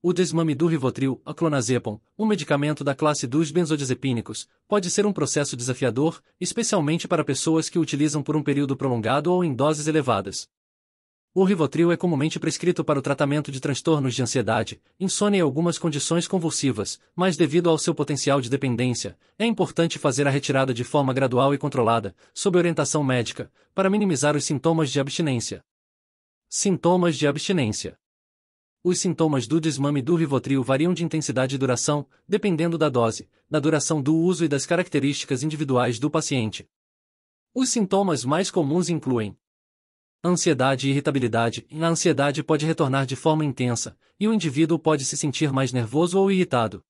O desmame do Rivotril, a clonazepam, um medicamento da classe dos benzodiazepínicos, pode ser um processo desafiador, especialmente para pessoas que o utilizam por um período prolongado ou em doses elevadas. O Rivotril é comumente prescrito para o tratamento de transtornos de ansiedade, insônia e algumas condições convulsivas, mas devido ao seu potencial de dependência, é importante fazer a retirada de forma gradual e controlada, sob orientação médica, para minimizar os sintomas de abstinência. Sintomas de abstinência os sintomas do desmame do Rivotril variam de intensidade e duração, dependendo da dose, da duração do uso e das características individuais do paciente. Os sintomas mais comuns incluem ansiedade e irritabilidade. A ansiedade pode retornar de forma intensa, e o indivíduo pode se sentir mais nervoso ou irritado.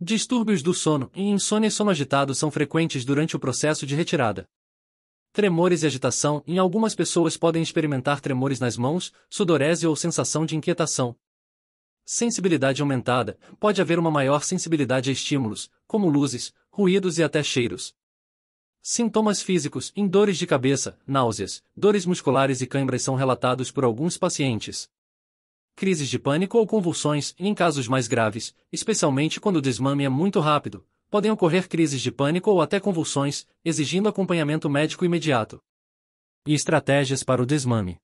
Distúrbios do sono e insônia e sono agitado são frequentes durante o processo de retirada tremores e agitação. Em algumas pessoas podem experimentar tremores nas mãos, sudorese ou sensação de inquietação. Sensibilidade aumentada. Pode haver uma maior sensibilidade a estímulos, como luzes, ruídos e até cheiros. Sintomas físicos em dores de cabeça, náuseas, dores musculares e câimbras são relatados por alguns pacientes. Crises de pânico ou convulsões, em casos mais graves, especialmente quando o desmame é muito rápido, podem ocorrer crises de pânico ou até convulsões, exigindo acompanhamento médico imediato. E estratégias para o desmame.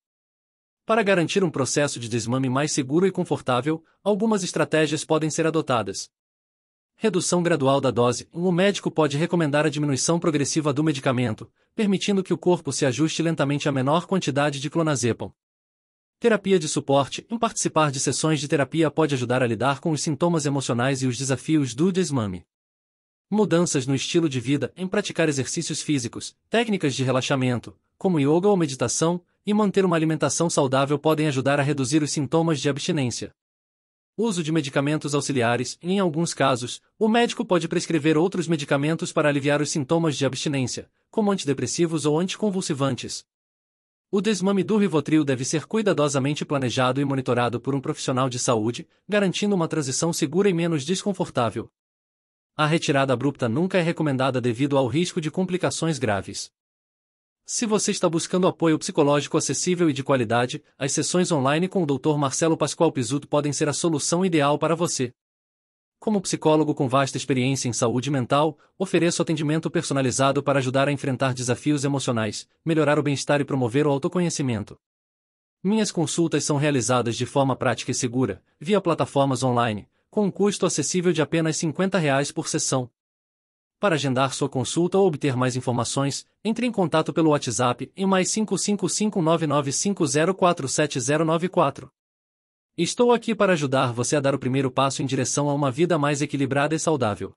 Para garantir um processo de desmame mais seguro e confortável, algumas estratégias podem ser adotadas. Redução gradual da dose. O médico pode recomendar a diminuição progressiva do medicamento, permitindo que o corpo se ajuste lentamente à menor quantidade de clonazepam. Terapia de suporte. Em participar de sessões de terapia pode ajudar a lidar com os sintomas emocionais e os desafios do desmame. Mudanças no estilo de vida em praticar exercícios físicos, técnicas de relaxamento, como yoga ou meditação, e manter uma alimentação saudável podem ajudar a reduzir os sintomas de abstinência. Uso de medicamentos auxiliares Em alguns casos, o médico pode prescrever outros medicamentos para aliviar os sintomas de abstinência, como antidepressivos ou anticonvulsivantes. O desmame do Rivotril deve ser cuidadosamente planejado e monitorado por um profissional de saúde, garantindo uma transição segura e menos desconfortável a retirada abrupta nunca é recomendada devido ao risco de complicações graves. Se você está buscando apoio psicológico acessível e de qualidade, as sessões online com o Dr. Marcelo Pascoal Pisuto podem ser a solução ideal para você. Como psicólogo com vasta experiência em saúde mental, ofereço atendimento personalizado para ajudar a enfrentar desafios emocionais, melhorar o bem-estar e promover o autoconhecimento. Minhas consultas são realizadas de forma prática e segura, via plataformas online, com um custo acessível de apenas R$ 50,00 por sessão. Para agendar sua consulta ou obter mais informações, entre em contato pelo WhatsApp em mais 55599504794. Estou aqui para ajudar você a dar o primeiro passo em direção a uma vida mais equilibrada e saudável.